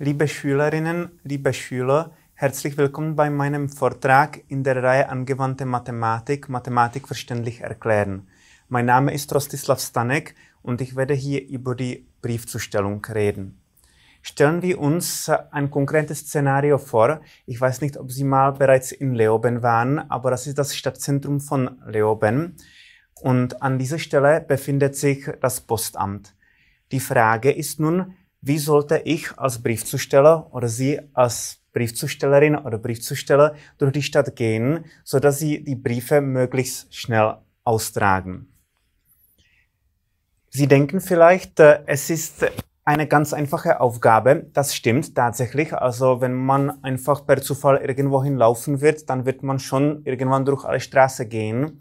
Liebe Schülerinnen, liebe Schüler, herzlich willkommen bei meinem Vortrag in der Reihe Angewandte Mathematik, Mathematik verständlich erklären. Mein Name ist Rostislav Stanek und ich werde hier über die Briefzustellung reden. Stellen wir uns äh, ein konkretes Szenario vor. Ich weiß nicht, ob Sie mal bereits in Leoben waren, aber das ist das Stadtzentrum von Leoben. Und an dieser Stelle befindet sich das Postamt. Die Frage ist nun, wie sollte ich als Briefzusteller oder Sie als Briefzustellerin oder Briefzusteller durch die Stadt gehen, so dass Sie die Briefe möglichst schnell austragen. Sie denken vielleicht, äh, es ist eine ganz einfache Aufgabe. Das stimmt tatsächlich. Also wenn man einfach per Zufall irgendwo hinlaufen wird, dann wird man schon irgendwann durch alle Straße gehen.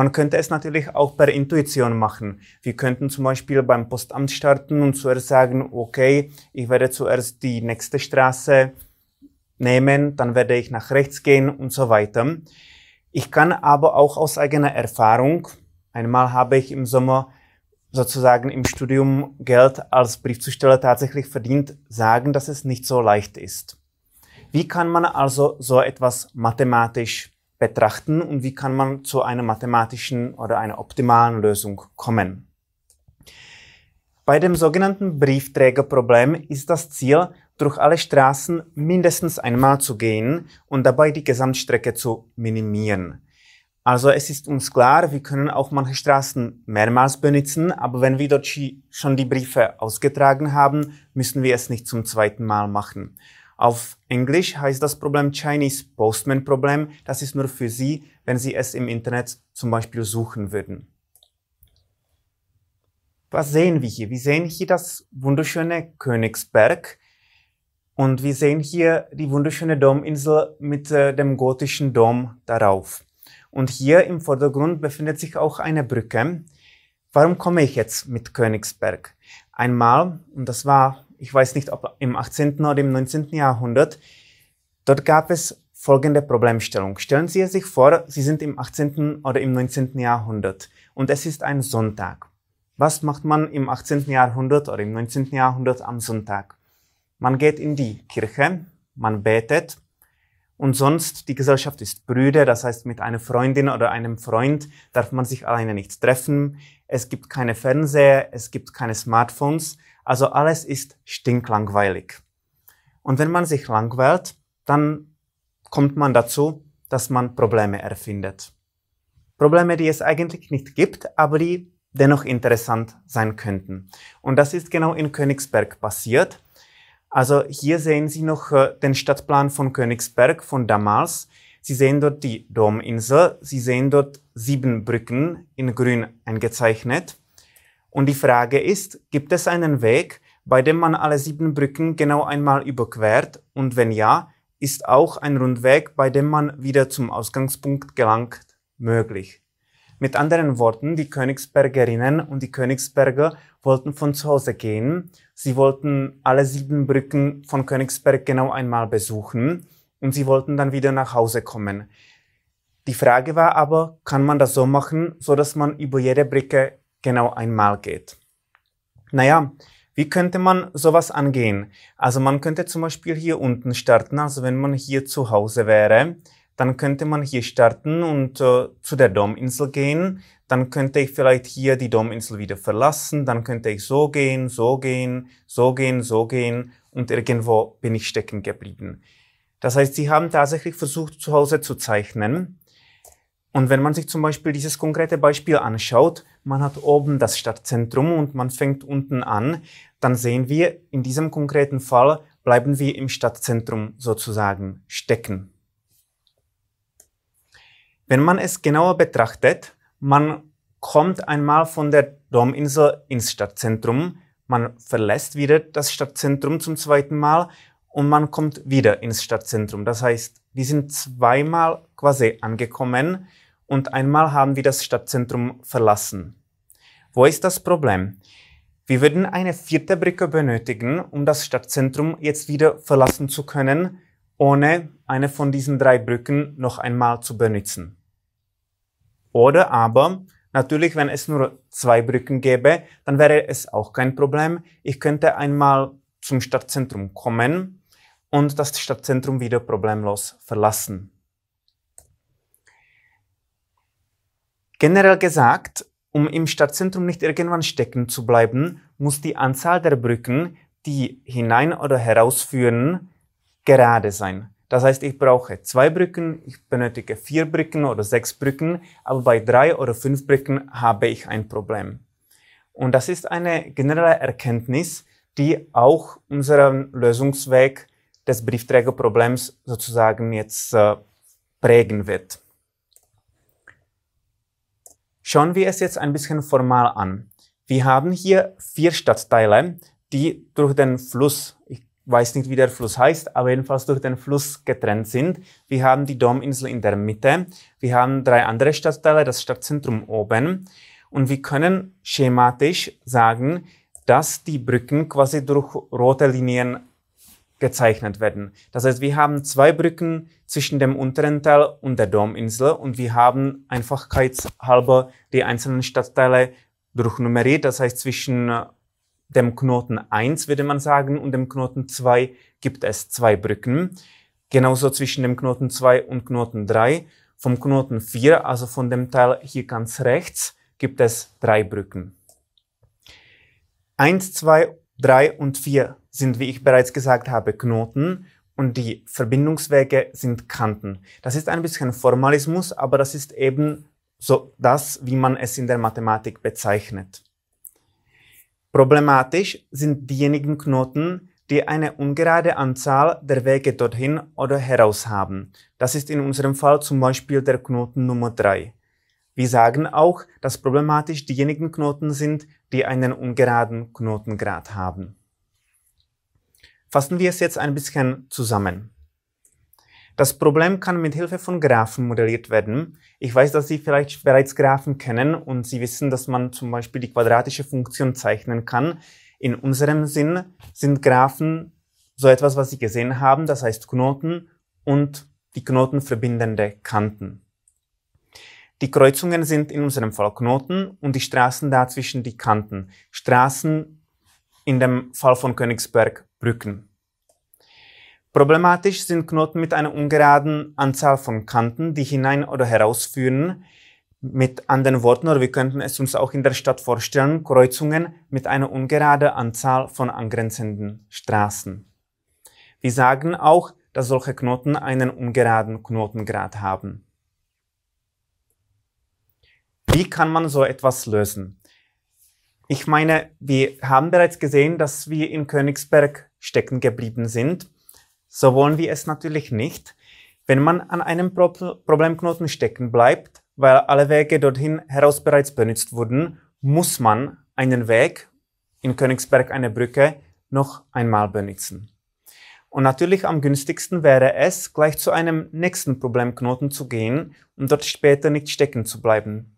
Man könnte es natürlich auch per Intuition machen. Wir könnten zum Beispiel beim Postamt starten und zuerst sagen, okay, ich werde zuerst die nächste Straße nehmen, dann werde ich nach rechts gehen und so weiter. Ich kann aber auch aus eigener Erfahrung, einmal habe ich im Sommer sozusagen im Studium Geld als Briefzusteller tatsächlich verdient, sagen, dass es nicht so leicht ist. Wie kann man also so etwas mathematisch betrachten und wie kann man zu einer mathematischen oder einer optimalen Lösung kommen. Bei dem sogenannten Briefträgerproblem ist das Ziel, durch alle Straßen mindestens einmal zu gehen und dabei die Gesamtstrecke zu minimieren. Also es ist uns klar, wir können auch manche Straßen mehrmals benutzen, aber wenn wir dort schon die Briefe ausgetragen haben, müssen wir es nicht zum zweiten Mal machen. Auf Englisch heißt das Problem Chinese Postman Problem. Das ist nur für Sie, wenn Sie es im Internet zum Beispiel suchen würden. Was sehen wir hier? Wir sehen hier das wunderschöne Königsberg und wir sehen hier die wunderschöne Dominsel mit äh, dem gotischen Dom darauf. Und hier im Vordergrund befindet sich auch eine Brücke. Warum komme ich jetzt mit Königsberg? Einmal, und das war ich weiß nicht, ob im 18. oder im 19. Jahrhundert, dort gab es folgende Problemstellung. Stellen Sie sich vor, Sie sind im 18. oder im 19. Jahrhundert und es ist ein Sonntag. Was macht man im 18. Jahrhundert oder im 19. Jahrhundert am Sonntag? Man geht in die Kirche, man betet und sonst die Gesellschaft ist Brüder, das heißt mit einer Freundin oder einem Freund darf man sich alleine nicht treffen. Es gibt keine Fernseher, es gibt keine Smartphones. Also alles ist stinklangweilig. Und wenn man sich langweilt, dann kommt man dazu, dass man Probleme erfindet. Probleme, die es eigentlich nicht gibt, aber die dennoch interessant sein könnten. Und das ist genau in Königsberg passiert. Also hier sehen Sie noch äh, den Stadtplan von Königsberg von damals. Sie sehen dort die Dominsel, Sie sehen dort sieben Brücken in grün eingezeichnet. Und die Frage ist, gibt es einen Weg, bei dem man alle sieben Brücken genau einmal überquert? Und wenn ja, ist auch ein Rundweg, bei dem man wieder zum Ausgangspunkt gelangt, möglich. Mit anderen Worten, die Königsbergerinnen und die Königsberger wollten von zu Hause gehen. Sie wollten alle sieben Brücken von Königsberg genau einmal besuchen und sie wollten dann wieder nach Hause kommen. Die Frage war aber, kann man das so machen, so dass man über jede Brücke genau einmal geht. Naja, wie könnte man sowas angehen? Also man könnte zum Beispiel hier unten starten, also wenn man hier zu Hause wäre, dann könnte man hier starten und äh, zu der Dominsel gehen. Dann könnte ich vielleicht hier die Dominsel wieder verlassen. Dann könnte ich so gehen, so gehen, so gehen, so gehen und irgendwo bin ich stecken geblieben. Das heißt, sie haben tatsächlich versucht, zu Hause zu zeichnen. Und wenn man sich zum Beispiel dieses konkrete Beispiel anschaut, man hat oben das Stadtzentrum und man fängt unten an, dann sehen wir, in diesem konkreten Fall bleiben wir im Stadtzentrum sozusagen stecken. Wenn man es genauer betrachtet, man kommt einmal von der Dominsel ins Stadtzentrum, man verlässt wieder das Stadtzentrum zum zweiten Mal und man kommt wieder ins Stadtzentrum. Das heißt, wir sind zweimal quasi angekommen und einmal haben wir das Stadtzentrum verlassen. Wo ist das Problem? Wir würden eine vierte Brücke benötigen, um das Stadtzentrum jetzt wieder verlassen zu können, ohne eine von diesen drei Brücken noch einmal zu benutzen. Oder aber, natürlich, wenn es nur zwei Brücken gäbe, dann wäre es auch kein Problem. Ich könnte einmal zum Stadtzentrum kommen und das Stadtzentrum wieder problemlos verlassen. Generell gesagt, um im Stadtzentrum nicht irgendwann stecken zu bleiben, muss die Anzahl der Brücken, die hinein oder herausführen, gerade sein. Das heißt, ich brauche zwei Brücken, ich benötige vier Brücken oder sechs Brücken, aber bei drei oder fünf Brücken habe ich ein Problem. Und das ist eine generelle Erkenntnis, die auch unseren Lösungsweg des Briefträgerproblems sozusagen jetzt äh, prägen wird. Schauen wir es jetzt ein bisschen formal an. Wir haben hier vier Stadtteile, die durch den Fluss, ich weiß nicht, wie der Fluss heißt, aber jedenfalls durch den Fluss getrennt sind. Wir haben die Dominsel in der Mitte, wir haben drei andere Stadtteile, das Stadtzentrum oben und wir können schematisch sagen, dass die Brücken quasi durch rote Linien gezeichnet werden. Das heißt, wir haben zwei Brücken zwischen dem unteren Teil und der Dominsel und wir haben einfachheitshalber die einzelnen Stadtteile durchnummeriert. Das heißt, zwischen äh, dem Knoten 1, würde man sagen, und dem Knoten 2 gibt es zwei Brücken. Genauso zwischen dem Knoten 2 und Knoten 3. Vom Knoten 4, also von dem Teil hier ganz rechts, gibt es drei Brücken. 1, 2, 3 und 4 sind, wie ich bereits gesagt habe, Knoten und die Verbindungswege sind Kanten. Das ist ein bisschen Formalismus, aber das ist eben so das, wie man es in der Mathematik bezeichnet. Problematisch sind diejenigen Knoten, die eine ungerade Anzahl der Wege dorthin oder heraus haben. Das ist in unserem Fall zum Beispiel der Knoten Nummer 3. Wir sagen auch, dass problematisch diejenigen Knoten sind, die einen ungeraden Knotengrad haben. Fassen wir es jetzt ein bisschen zusammen. Das Problem kann mit Hilfe von Graphen modelliert werden. Ich weiß, dass Sie vielleicht bereits Graphen kennen und Sie wissen, dass man zum Beispiel die quadratische Funktion zeichnen kann. In unserem Sinn sind Graphen so etwas, was Sie gesehen haben, das heißt Knoten und die Knoten verbindende Kanten. Die Kreuzungen sind in unserem Fall Knoten und die Straßen dazwischen die Kanten. Straßen in dem Fall von Königsberg Brücken. Problematisch sind Knoten mit einer ungeraden Anzahl von Kanten, die hinein oder herausführen. Mit anderen Worten, oder wir könnten es uns auch in der Stadt vorstellen, Kreuzungen mit einer ungeraden Anzahl von angrenzenden Straßen. Wir sagen auch, dass solche Knoten einen ungeraden Knotengrad haben. Wie kann man so etwas lösen? Ich meine, wir haben bereits gesehen, dass wir in Königsberg stecken geblieben sind. So wollen wir es natürlich nicht. Wenn man an einem Pro Problemknoten stecken bleibt, weil alle Wege dorthin heraus bereits benutzt wurden, muss man einen Weg, in Königsberg eine Brücke, noch einmal benutzen. Und natürlich am günstigsten wäre es, gleich zu einem nächsten Problemknoten zu gehen, um dort später nicht stecken zu bleiben.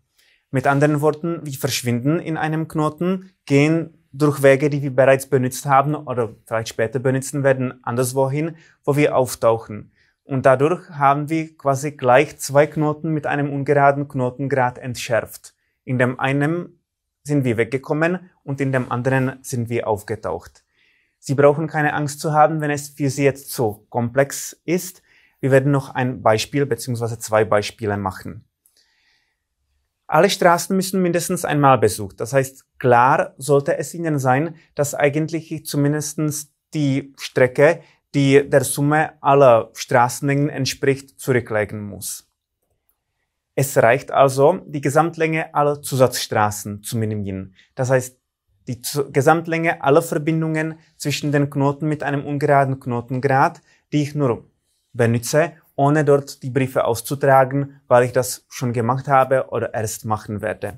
Mit anderen Worten, wir verschwinden in einem Knoten, gehen durch Wege, die wir bereits benutzt haben oder vielleicht später benutzen werden, anderswohin, wo wir auftauchen. Und dadurch haben wir quasi gleich zwei Knoten mit einem ungeraden Knotengrad entschärft. In dem einen sind wir weggekommen und in dem anderen sind wir aufgetaucht. Sie brauchen keine Angst zu haben, wenn es für Sie jetzt so komplex ist. Wir werden noch ein Beispiel bzw. zwei Beispiele machen. Alle Straßen müssen mindestens einmal besucht. Das heißt, klar sollte es Ihnen sein, dass eigentlich zumindest die Strecke, die der Summe aller Straßenlängen entspricht, zurücklegen muss. Es reicht also, die Gesamtlänge aller Zusatzstraßen zu minimieren. Das heißt, die Gesamtlänge aller Verbindungen zwischen den Knoten mit einem ungeraden Knotengrad, die ich nur benutze, ohne dort die Briefe auszutragen, weil ich das schon gemacht habe oder erst machen werde.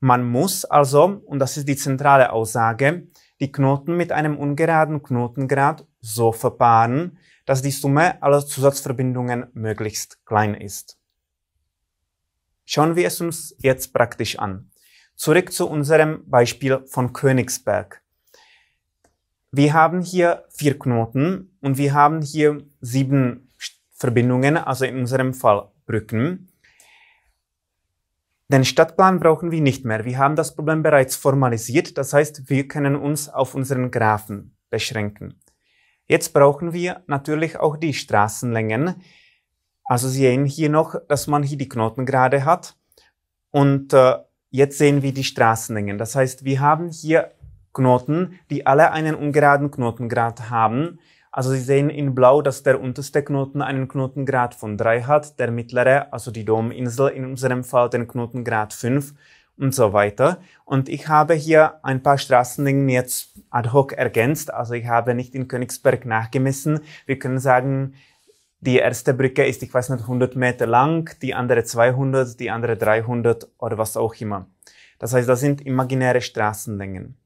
Man muss also, und das ist die zentrale Aussage, die Knoten mit einem ungeraden Knotengrad so verpaaren, dass die Summe aller Zusatzverbindungen möglichst klein ist. Schauen wir es uns jetzt praktisch an. Zurück zu unserem Beispiel von Königsberg. Wir haben hier vier Knoten und wir haben hier sieben Verbindungen, also in unserem Fall Brücken. Den Stadtplan brauchen wir nicht mehr. Wir haben das Problem bereits formalisiert. Das heißt, wir können uns auf unseren Graphen beschränken. Jetzt brauchen wir natürlich auch die Straßenlängen. Also sehen hier noch, dass man hier die Knotengrade hat. Und äh, jetzt sehen wir die Straßenlängen. Das heißt, wir haben hier Knoten, die alle einen ungeraden Knotengrad haben. Also Sie sehen in blau, dass der unterste Knoten einen Knotengrad von 3 hat, der mittlere, also die Dominsel, in unserem Fall den Knotengrad 5 und so weiter. Und ich habe hier ein paar Straßenlängen jetzt ad hoc ergänzt, also ich habe nicht in Königsberg nachgemessen. Wir können sagen, die erste Brücke ist, ich weiß nicht, 100 Meter lang, die andere 200, die andere 300 oder was auch immer. Das heißt, das sind imaginäre Straßenlängen.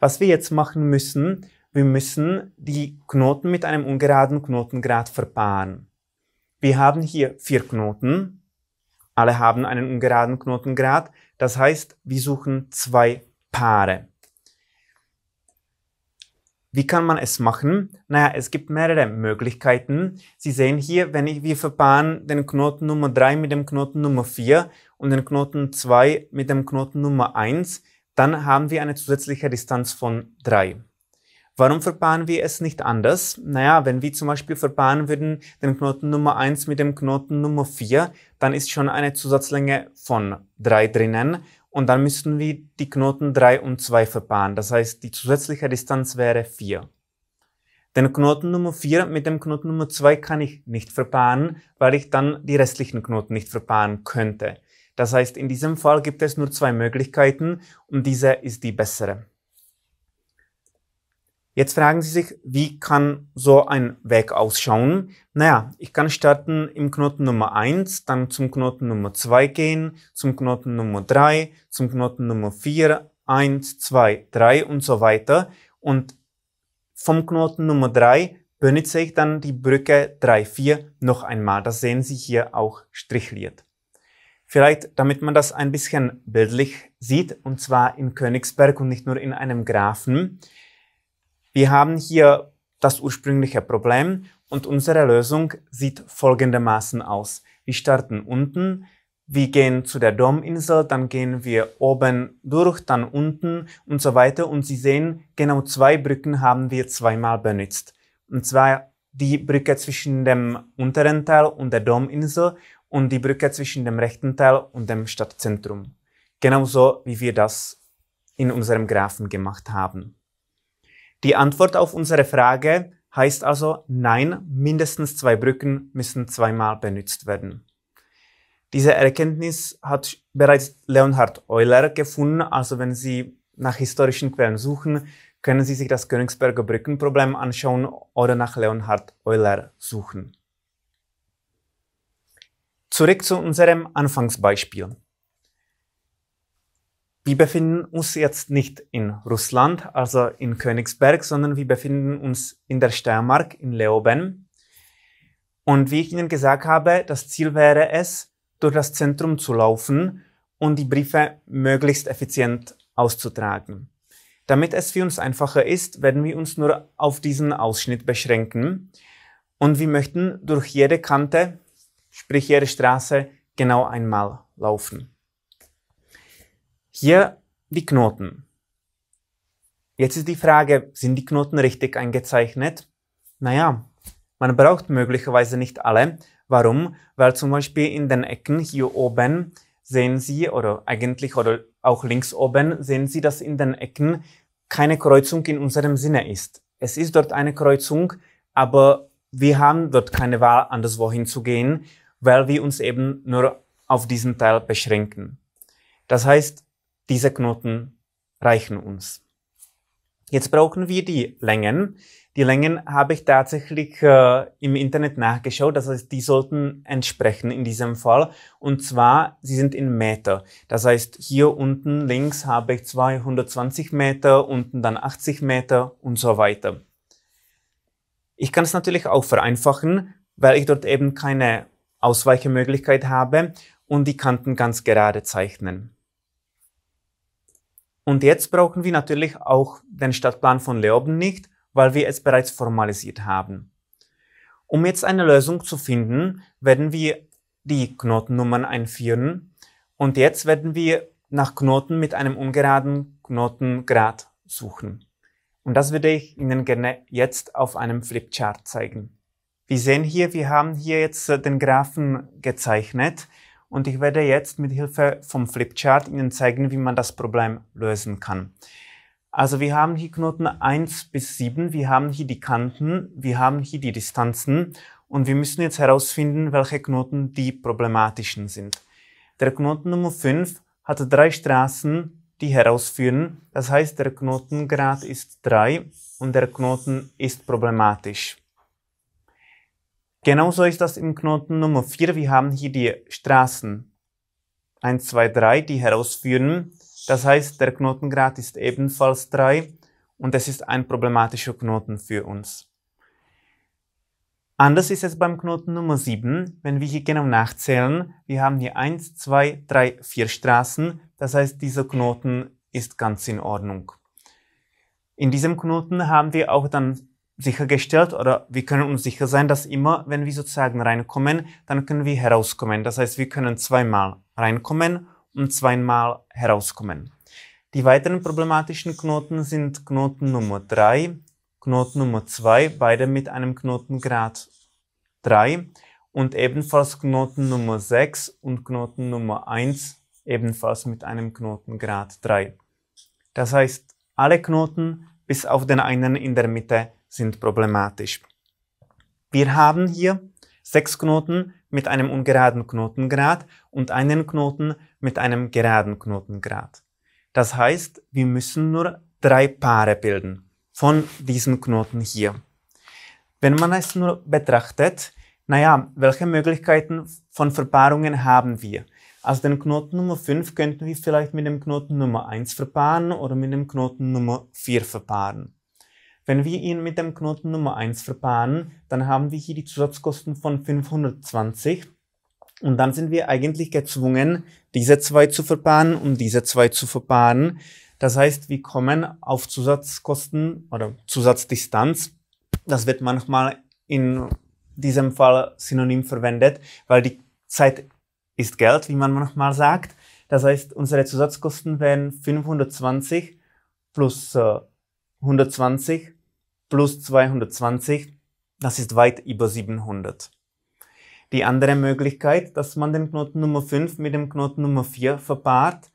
Was wir jetzt machen müssen, wir müssen die Knoten mit einem ungeraden Knotengrad verpaaren. Wir haben hier vier Knoten, alle haben einen ungeraden Knotengrad, das heißt, wir suchen zwei Paare. Wie kann man es machen? Naja, es gibt mehrere Möglichkeiten. Sie sehen hier, wenn ich, wir verpaaren den Knoten Nummer 3 mit dem Knoten Nummer 4 und den Knoten 2 mit dem Knoten Nummer 1, dann haben wir eine zusätzliche Distanz von 3. Warum verpaaren wir es nicht anders? Naja, wenn wir zum Beispiel verpaaren würden den Knoten Nummer 1 mit dem Knoten Nummer 4, dann ist schon eine Zusatzlänge von 3 drinnen und dann müssten wir die Knoten 3 und 2 verpaaren. Das heißt, die zusätzliche Distanz wäre 4. Den Knoten Nummer 4 mit dem Knoten Nummer 2 kann ich nicht verpaaren, weil ich dann die restlichen Knoten nicht verpaaren könnte. Das heißt, in diesem Fall gibt es nur zwei Möglichkeiten und diese ist die bessere. Jetzt fragen Sie sich, wie kann so ein Weg ausschauen? Naja, ich kann starten im Knoten Nummer 1, dann zum Knoten Nummer 2 gehen, zum Knoten Nummer 3, zum Knoten Nummer 4, 1, 2, 3 und so weiter. Und vom Knoten Nummer 3 benutze ich dann die Brücke 3, 4 noch einmal. Das sehen Sie hier auch strichliert. Vielleicht, damit man das ein bisschen bildlich sieht, und zwar in Königsberg und nicht nur in einem Graphen. Wir haben hier das ursprüngliche Problem und unsere Lösung sieht folgendermaßen aus. Wir starten unten, wir gehen zu der Dominsel, dann gehen wir oben durch, dann unten und so weiter. Und Sie sehen, genau zwei Brücken haben wir zweimal benutzt. Und zwar die Brücke zwischen dem unteren Teil und der Dominsel und die Brücke zwischen dem rechten Teil und dem Stadtzentrum. Genauso wie wir das in unserem Graphen gemacht haben. Die Antwort auf unsere Frage heißt also nein, mindestens zwei Brücken müssen zweimal benutzt werden. Diese Erkenntnis hat bereits Leonhard Euler gefunden, also wenn Sie nach historischen Quellen suchen, können Sie sich das Königsberger Brückenproblem anschauen oder nach Leonhard Euler suchen. Zurück zu unserem Anfangsbeispiel. Wir befinden uns jetzt nicht in Russland, also in Königsberg, sondern wir befinden uns in der Steiermark, in Leoben. Und wie ich Ihnen gesagt habe, das Ziel wäre es, durch das Zentrum zu laufen und die Briefe möglichst effizient auszutragen. Damit es für uns einfacher ist, werden wir uns nur auf diesen Ausschnitt beschränken. Und wir möchten durch jede Kante sprich jede Straße, genau einmal laufen. Hier die Knoten. Jetzt ist die Frage, sind die Knoten richtig eingezeichnet? Naja, man braucht möglicherweise nicht alle. Warum? Weil zum Beispiel in den Ecken hier oben sehen Sie, oder eigentlich, oder auch links oben, sehen Sie, dass in den Ecken keine Kreuzung in unserem Sinne ist. Es ist dort eine Kreuzung, aber wir haben dort keine Wahl, anderswo hinzugehen weil wir uns eben nur auf diesen Teil beschränken. Das heißt, diese Knoten reichen uns. Jetzt brauchen wir die Längen. Die Längen habe ich tatsächlich äh, im Internet nachgeschaut. Das heißt, die sollten entsprechen in diesem Fall. Und zwar, sie sind in Meter. Das heißt, hier unten links habe ich 220 Meter, unten dann 80 Meter und so weiter. Ich kann es natürlich auch vereinfachen, weil ich dort eben keine Ausweichemöglichkeit habe und die Kanten ganz gerade zeichnen. Und jetzt brauchen wir natürlich auch den Stadtplan von Leoben nicht, weil wir es bereits formalisiert haben. Um jetzt eine Lösung zu finden, werden wir die Knotennummern einführen und jetzt werden wir nach Knoten mit einem ungeraden Knotengrad suchen. Und das würde ich Ihnen gerne jetzt auf einem Flipchart zeigen. Wir sehen hier, wir haben hier jetzt äh, den Graphen gezeichnet und ich werde jetzt mit Hilfe vom Flipchart Ihnen zeigen, wie man das Problem lösen kann. Also wir haben hier Knoten 1 bis 7, wir haben hier die Kanten, wir haben hier die Distanzen und wir müssen jetzt herausfinden, welche Knoten die problematischen sind. Der Knoten Nummer 5 hat drei Straßen, die herausführen. Das heißt, der Knotengrad ist 3 und der Knoten ist problematisch. Genauso ist das im Knoten Nummer 4. Wir haben hier die Straßen 1, 2, 3, die herausführen. Das heißt, der Knotengrad ist ebenfalls 3 und es ist ein problematischer Knoten für uns. Anders ist es beim Knoten Nummer 7, wenn wir hier genau nachzählen. Wir haben hier 1, 2, 3, 4 Straßen. Das heißt, dieser Knoten ist ganz in Ordnung. In diesem Knoten haben wir auch dann sichergestellt oder wir können uns sicher sein, dass immer, wenn wir sozusagen reinkommen, dann können wir herauskommen. Das heißt, wir können zweimal reinkommen und zweimal herauskommen. Die weiteren problematischen Knoten sind Knoten Nummer 3, Knoten Nummer 2, beide mit einem Knotengrad 3 und ebenfalls Knoten Nummer 6 und Knoten Nummer 1 ebenfalls mit einem Knotengrad 3. Das heißt, alle Knoten bis auf den einen in der Mitte sind problematisch. Wir haben hier sechs Knoten mit einem ungeraden Knotengrad und einen Knoten mit einem geraden Knotengrad. Das heißt, wir müssen nur drei Paare bilden von diesen Knoten hier. Wenn man es nur betrachtet, naja, welche Möglichkeiten von Verpaarungen haben wir? Also den Knoten Nummer 5 könnten wir vielleicht mit dem Knoten Nummer 1 verpaaren oder mit dem Knoten Nummer 4 verpaaren. Wenn wir ihn mit dem Knoten Nummer 1 verpaaren, dann haben wir hier die Zusatzkosten von 520 und dann sind wir eigentlich gezwungen, diese zwei zu verpaaren und diese zwei zu verpaaren. Das heißt, wir kommen auf Zusatzkosten oder Zusatzdistanz. Das wird manchmal in diesem Fall synonym verwendet, weil die Zeit ist Geld, wie man manchmal sagt. Das heißt, unsere Zusatzkosten wären 520 plus äh, 120 plus 220, das ist weit über 700. Die andere Möglichkeit, dass man den Knoten Nummer 5 mit dem Knoten Nummer 4 verpaart,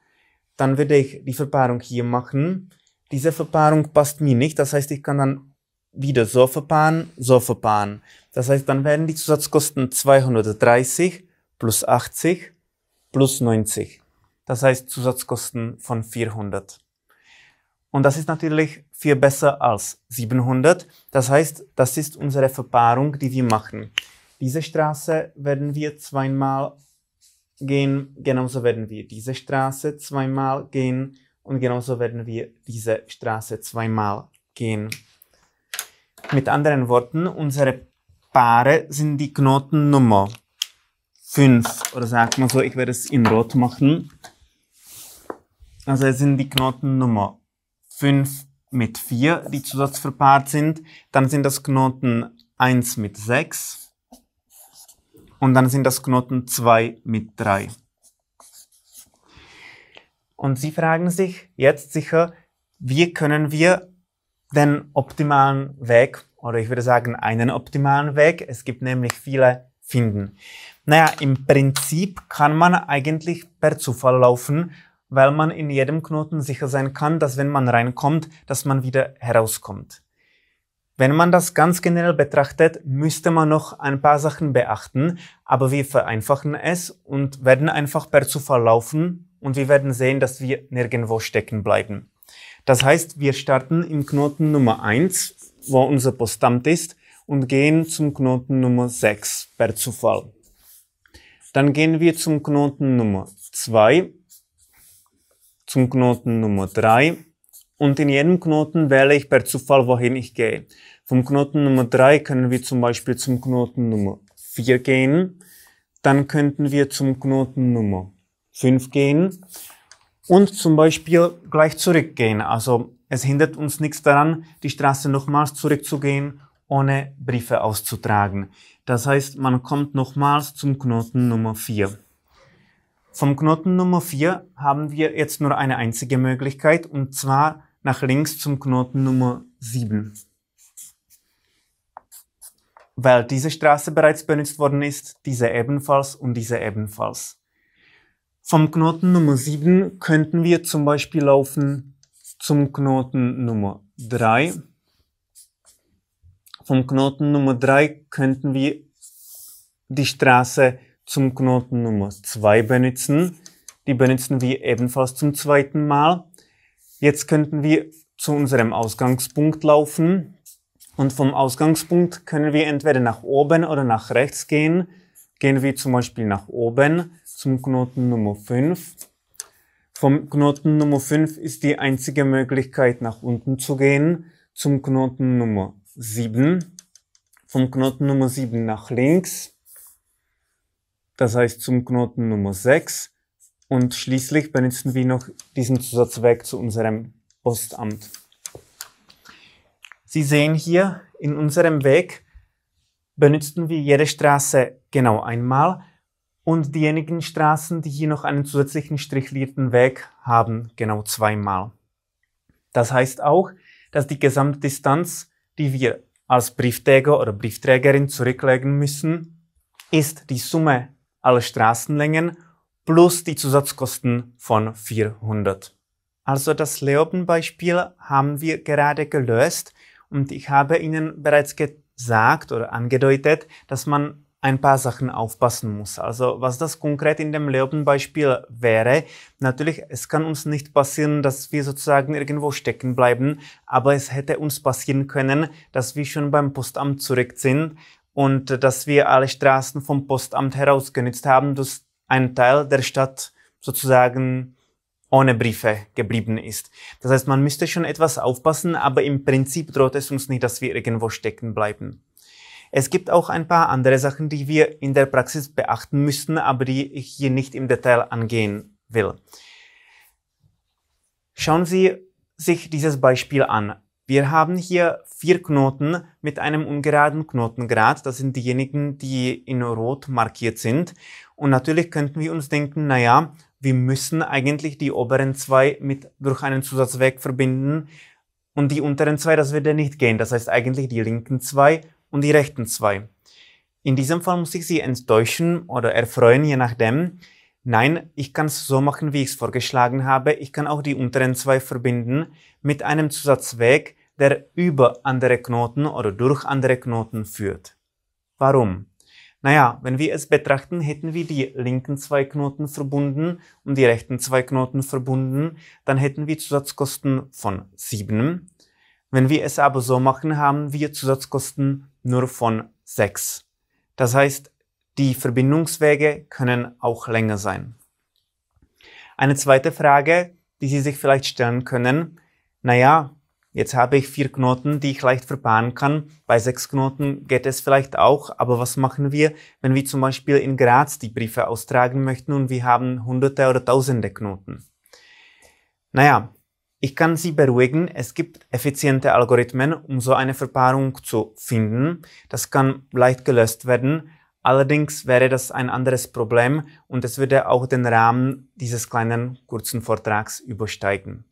dann würde ich die Verpaarung hier machen. Diese Verpaarung passt mir nicht, das heißt, ich kann dann wieder so verpaaren, so verpaaren. Das heißt, dann werden die Zusatzkosten 230 plus 80 plus 90. Das heißt Zusatzkosten von 400. Und das ist natürlich für besser als 700. Das heißt, das ist unsere Verpaarung, die wir machen. Diese Straße werden wir zweimal gehen, genauso werden wir diese Straße zweimal gehen und genauso werden wir diese Straße zweimal gehen. Mit anderen Worten, unsere Paare sind die Knotennummer 5 oder sagt man so, ich werde es in Rot machen. Also es sind die Knotennummer 5 mit 4, die zusatzverpaart sind. Dann sind das Knoten 1 mit 6 und dann sind das Knoten 2 mit 3. Und Sie fragen sich jetzt sicher, wie können wir den optimalen Weg, oder ich würde sagen einen optimalen Weg, es gibt nämlich viele, finden. Naja, im Prinzip kann man eigentlich per Zufall laufen, weil man in jedem Knoten sicher sein kann, dass wenn man reinkommt, dass man wieder herauskommt. Wenn man das ganz generell betrachtet, müsste man noch ein paar Sachen beachten, aber wir vereinfachen es und werden einfach per Zufall laufen und wir werden sehen, dass wir nirgendwo stecken bleiben. Das heißt, wir starten im Knoten Nummer 1, wo unser Postamt ist, und gehen zum Knoten Nummer 6 per Zufall. Dann gehen wir zum Knoten Nummer 2 zum Knoten Nummer 3 und in jedem Knoten wähle ich per Zufall, wohin ich gehe. Vom Knoten Nummer 3 können wir zum Beispiel zum Knoten Nummer 4 gehen, dann könnten wir zum Knoten Nummer 5 gehen und zum Beispiel gleich zurückgehen. Also es hindert uns nichts daran, die Straße nochmals zurückzugehen, ohne Briefe auszutragen. Das heißt, man kommt nochmals zum Knoten Nummer 4. Vom Knoten Nummer 4 haben wir jetzt nur eine einzige Möglichkeit und zwar nach links zum Knoten Nummer 7. Weil diese Straße bereits benutzt worden ist, diese ebenfalls und diese ebenfalls. Vom Knoten Nummer 7 könnten wir zum Beispiel laufen zum Knoten Nummer 3. Vom Knoten Nummer 3 könnten wir die Straße zum Knoten Nummer 2 benutzen. Die benutzen wir ebenfalls zum zweiten Mal. Jetzt könnten wir zu unserem Ausgangspunkt laufen. Und vom Ausgangspunkt können wir entweder nach oben oder nach rechts gehen. Gehen wir zum Beispiel nach oben zum Knoten Nummer 5. Vom Knoten Nummer 5 ist die einzige Möglichkeit nach unten zu gehen zum Knoten Nummer 7. Vom Knoten Nummer 7 nach links das heißt zum Knoten Nummer 6. Und schließlich benutzen wir noch diesen Zusatzweg zu unserem Postamt. Sie sehen hier, in unserem Weg benutzten wir jede Straße genau einmal und diejenigen Straßen, die hier noch einen zusätzlichen strichlierten Weg haben, genau zweimal. Das heißt auch, dass die Gesamtdistanz, die wir als Briefträger oder Briefträgerin zurücklegen müssen, ist die Summe alle Straßenlängen plus die Zusatzkosten von 400. Also das Leoben-Beispiel haben wir gerade gelöst und ich habe Ihnen bereits gesagt oder angedeutet, dass man ein paar Sachen aufpassen muss. Also was das konkret in dem Leoben-Beispiel wäre, natürlich, es kann uns nicht passieren, dass wir sozusagen irgendwo stecken bleiben, aber es hätte uns passieren können, dass wir schon beim Postamt zurück sind und dass wir alle Straßen vom Postamt heraus genützt haben, dass ein Teil der Stadt sozusagen ohne Briefe geblieben ist. Das heißt, man müsste schon etwas aufpassen, aber im Prinzip droht es uns nicht, dass wir irgendwo stecken bleiben. Es gibt auch ein paar andere Sachen, die wir in der Praxis beachten müssten, aber die ich hier nicht im Detail angehen will. Schauen Sie sich dieses Beispiel an. Wir haben hier vier Knoten mit einem ungeraden Knotengrad. Das sind diejenigen, die in Rot markiert sind. Und natürlich könnten wir uns denken, naja, wir müssen eigentlich die oberen zwei mit durch einen Zusatzweg verbinden und die unteren zwei, das würde nicht gehen. Das heißt eigentlich die linken zwei und die rechten zwei. In diesem Fall muss ich Sie enttäuschen oder erfreuen, je nachdem. Nein, ich kann es so machen, wie ich es vorgeschlagen habe. Ich kann auch die unteren zwei verbinden mit einem Zusatzweg, der über andere Knoten oder durch andere Knoten führt. Warum? Naja, wenn wir es betrachten, hätten wir die linken zwei Knoten verbunden und die rechten zwei Knoten verbunden, dann hätten wir Zusatzkosten von 7. Wenn wir es aber so machen, haben wir Zusatzkosten nur von 6. Das heißt, die Verbindungswege können auch länger sein. Eine zweite Frage, die Sie sich vielleicht stellen können, naja, Jetzt habe ich vier Knoten, die ich leicht verpaaren kann. Bei sechs Knoten geht es vielleicht auch. Aber was machen wir, wenn wir zum Beispiel in Graz die Briefe austragen möchten und wir haben hunderte oder tausende Knoten? Naja, ich kann Sie beruhigen, es gibt effiziente Algorithmen, um so eine Verpaarung zu finden. Das kann leicht gelöst werden. Allerdings wäre das ein anderes Problem und es würde auch den Rahmen dieses kleinen kurzen Vortrags übersteigen.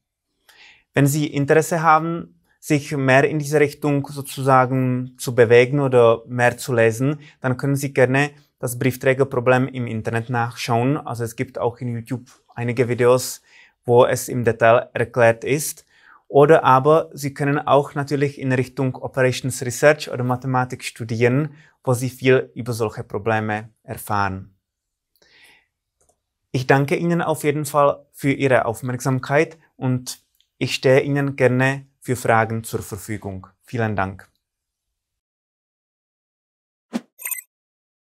Wenn Sie Interesse haben, sich mehr in diese Richtung sozusagen zu bewegen oder mehr zu lesen, dann können Sie gerne das Briefträgerproblem im Internet nachschauen. Also es gibt auch in YouTube einige Videos, wo es im Detail erklärt ist. Oder aber Sie können auch natürlich in Richtung Operations Research oder Mathematik studieren, wo Sie viel über solche Probleme erfahren. Ich danke Ihnen auf jeden Fall für Ihre Aufmerksamkeit und ich stehe Ihnen gerne für Fragen zur Verfügung. Vielen Dank.